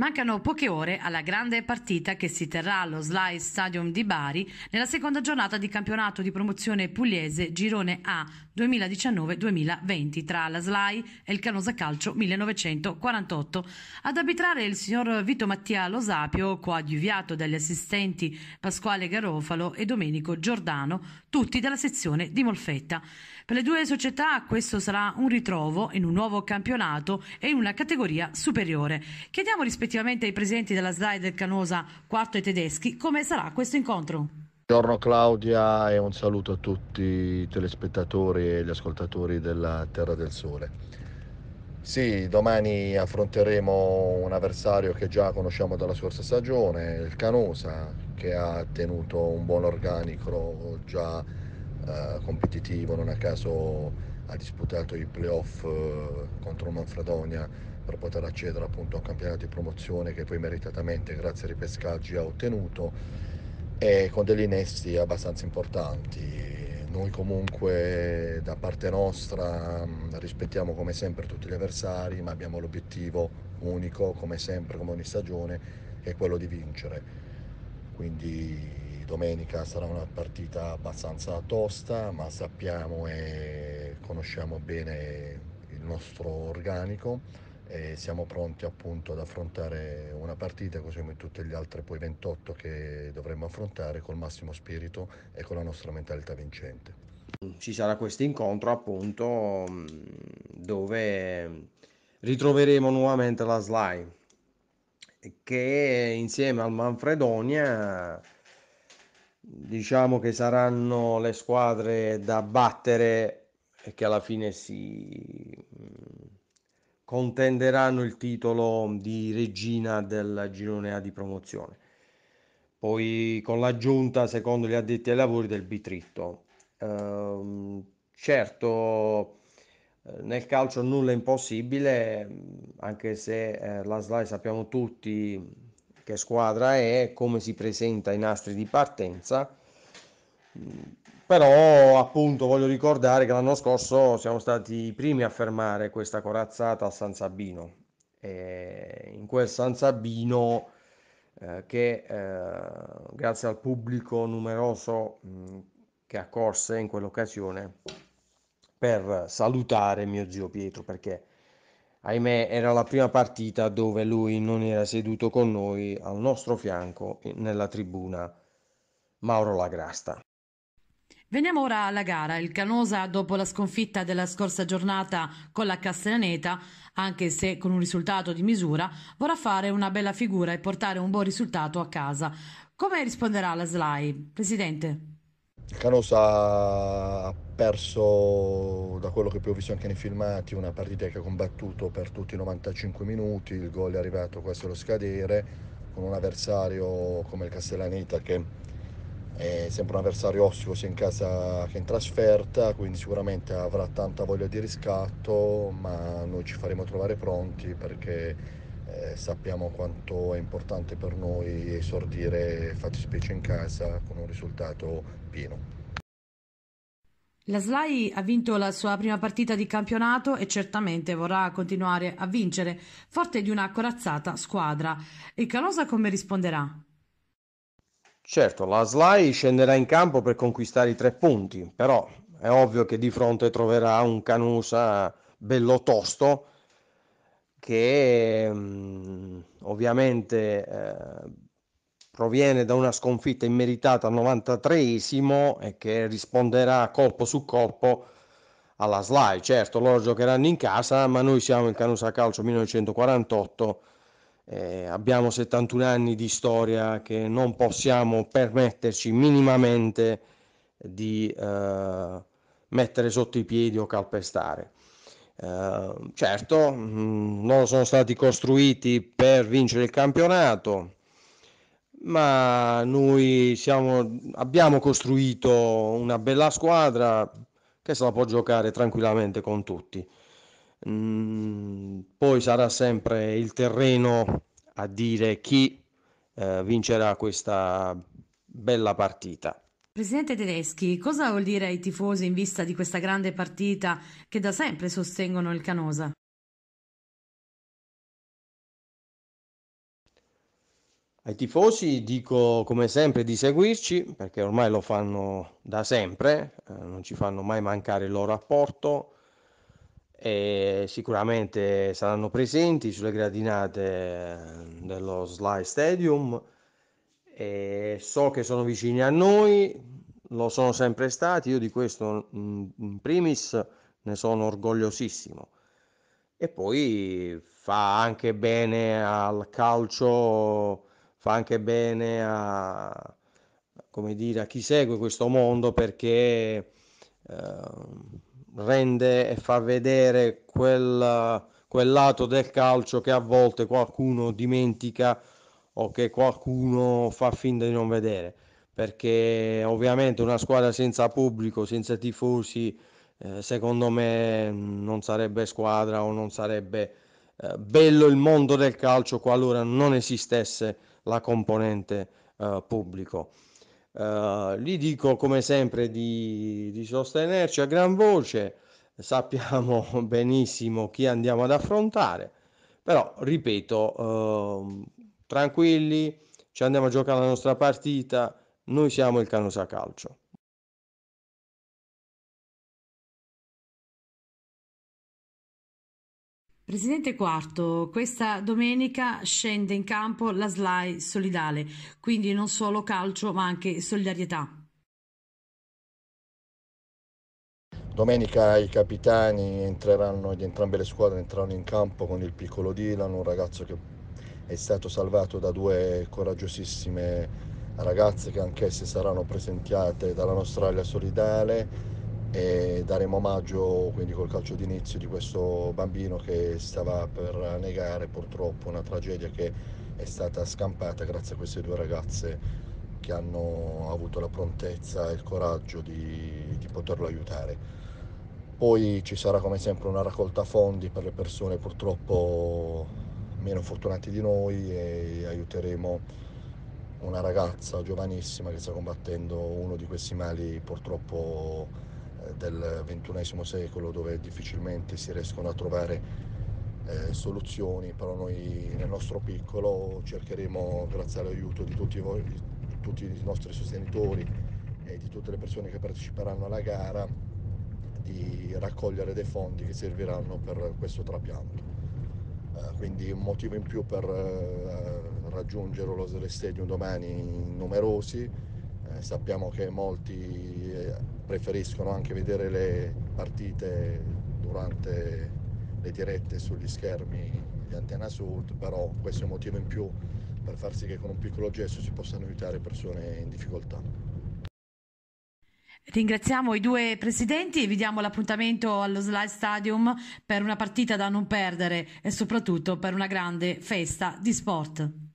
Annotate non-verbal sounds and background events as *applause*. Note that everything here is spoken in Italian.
Mancano poche ore alla grande partita che si terrà allo Sly Stadium di Bari nella seconda giornata di campionato di promozione pugliese Girone A 2019-2020 tra la SLAI e il Canosa Calcio 1948. Ad arbitrare il signor Vito Mattia Losapio, coadiuviato dagli assistenti Pasquale Garofalo e Domenico Giordano, tutti della sezione di Molfetta. Per le due società questo sarà un ritrovo in un nuovo campionato e in una categoria superiore. Chiediamo rispettivamente ai presidenti della SLAI del Canosa Quarto e Tedeschi come sarà questo incontro. Buongiorno Claudia e un saluto a tutti i telespettatori e gli ascoltatori della Terra del Sole. Sì, domani affronteremo un avversario che già conosciamo dalla scorsa stagione, il Canosa, che ha tenuto un buon organico già eh, competitivo, non a caso ha disputato i playoff eh, contro Manfredonia per poter accedere appunto a un campionato di promozione che poi meritatamente grazie ai ripescaggi ha ottenuto e con degli innesti abbastanza importanti. Noi comunque da parte nostra mm, rispettiamo come sempre tutti gli avversari, ma abbiamo l'obiettivo unico, come sempre, come ogni stagione, che è quello di vincere. Quindi domenica sarà una partita abbastanza tosta, ma sappiamo e conosciamo bene il nostro organico e siamo pronti appunto ad affrontare una partita così come tutte le altre poi 28 che dovremmo affrontare col massimo spirito e con la nostra mentalità vincente. Ci sarà questo incontro appunto mm, dove ritroveremo nuovamente la SLAI che insieme al Manfredonia diciamo che saranno le squadre da battere e che alla fine si mm, contenderanno il titolo di regina del girone A di promozione. Poi con l'aggiunta, secondo gli addetti ai lavori, del bitritto. Ehm, certo, eh, nel calcio nulla è impossibile, mm, anche se eh, la SLAI sappiamo tutti che squadra è, come si presenta i nastri di partenza però appunto voglio ricordare che l'anno scorso siamo stati i primi a fermare questa corazzata a San Sabino. E in quel San Sabino eh, che eh, grazie al pubblico numeroso mh, mm, che accorse in quell'occasione per salutare mio zio Pietro perché ahimè era la prima partita dove lui non era seduto con noi al nostro fianco nella tribuna Mauro Lagrasta. Veniamo ora alla gara. Il Canosa, dopo la sconfitta della scorsa giornata con la Castellaneta, anche se con un risultato di misura, vorrà fare una bella figura e portare un buon risultato a casa. Come risponderà la SLAI? Presidente. Il Canosa ha perso, da quello che poi ho visto anche nei filmati, una partita che ha combattuto per tutti i 95 minuti, il gol è arrivato quasi allo scadere, con un avversario come il Castellaneta che è sempre un avversario ostico sia in casa che in trasferta, quindi sicuramente avrà tanta voglia di riscatto, ma noi ci faremo trovare pronti perché eh, sappiamo quanto è importante per noi esordire fattispecie in casa con un risultato pieno. La SLAI ha vinto la sua prima partita di campionato e certamente vorrà continuare a vincere, forte di una corazzata squadra. E Calosa come risponderà? Certo, la Sly scenderà in campo per conquistare i tre punti, però è ovvio che di fronte troverà un Canusa bello tosto che mm, ovviamente eh, proviene da una sconfitta immeritata al 93esimo e che risponderà colpo su colpo alla Sly. Certo, loro giocheranno in casa, ma noi siamo il Canusa Calcio 1948 eh, abbiamo 71 anni di storia che non possiamo permetterci minimamente di eh, mettere sotto i piedi o calpestare. Eh, certo, mh, mm, loro sono stati costruiti per vincere il campionato, ma noi siamo, abbiamo costruito una bella squadra che se la può giocare tranquillamente con tutti. Mm, poi sarà sempre il terreno a dire chi eh, vincerà questa bella partita. Presidente Tedeschi, cosa vuol dire ai tifosi in vista di questa grande partita che da sempre sostengono il Canosa? Ai tifosi dico come sempre di seguirci perché ormai lo fanno da sempre, eh, non ci fanno mai mancare il loro apporto e sicuramente saranno presenti sulle gradinate eh, dello Sly Stadium. E so che sono vicini a noi, lo sono sempre stati, io di questo mm, in primis ne sono orgogliosissimo. E poi fa anche bene al calcio, fa anche bene a, come dire, a chi segue questo mondo perché... Eh, rende e fa vedere quel, quel lato del calcio che a volte qualcuno dimentica o che qualcuno fa finta di non vedere perché ovviamente una squadra senza pubblico, senza tifosi, eh, secondo me non sarebbe squadra o non sarebbe eh, bello il mondo del calcio qualora non esistesse la componente eh, pubblico. Eh, gli dico come sempre di, di sostenerci a gran voce, sappiamo *laughs* benissimo chi andiamo ad affrontare, però ripeto, uh, tranquilli, ci andiamo a giocare la nostra partita, noi siamo il Canosa Calcio. Presidente Quarto, questa domenica scende in campo la SLAI solidale, quindi non solo calcio ma anche solidarietà. Domenica i capitani entreranno, di entrambe le squadre entreranno in campo con il piccolo Dylan, un ragazzo che è stato salvato da due coraggiosissime ragazze che anch'esse saranno presentiate dalla nostra Alia Solidale e daremo omaggio quindi col calcio d'inizio di questo bambino che stava per negare purtroppo una tragedia che è stata scampata grazie a queste due ragazze che hanno avuto la prontezza e il coraggio di, di poterlo aiutare. Poi ci sarà come sempre una raccolta fondi per le persone purtroppo meno fortunate di noi e aiuteremo una ragazza giovanissima che sta combattendo uno di questi mali purtroppo del XXI secolo dove difficilmente si riescono a trovare eh, soluzioni, però noi nel nostro piccolo cercheremo, grazie all'aiuto di tutti, voi, di tutti i nostri sostenitori e di tutte le persone che parteciperanno alla gara, di raccogliere dei fondi che serviranno per questo trapianto. Eh, quindi un motivo in più per eh, raggiungere lo Stadium domani numerosi. Eh, sappiamo che molti eh, preferiscono anche vedere le partite durante le dirette sugli schermi di Antena Sud, però questo è un motivo in più per far sì che con un piccolo gesto si possano aiutare persone in difficoltà. Ringraziamo i due presidenti e vi diamo l'appuntamento allo Slide Stadium per una partita da non perdere e soprattutto per una grande festa di sport.